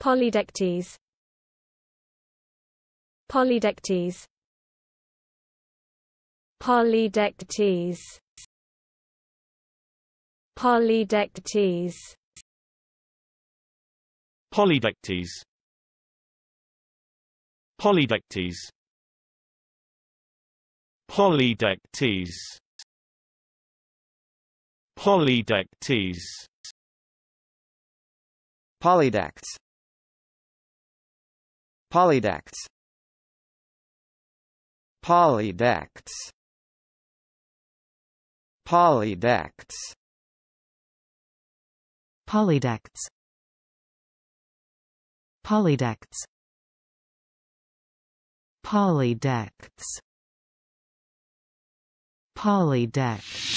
Polydectes Polydectes Polydectes Polydectes Polydectes Polydectes Polydectes Polydectes Polydectes. Polydacts Polydacts Polydacts Polydacts Polydacts Polydacts Polydacts